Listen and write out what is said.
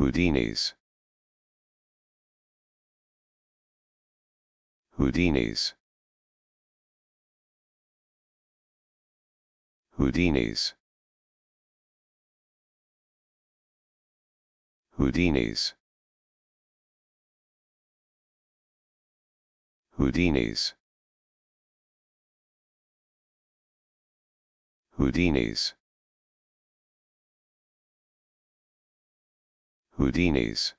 Houdinis. Houdinis. Houdinis. Houdinis. Houdinis. Houdinis. Houdinis.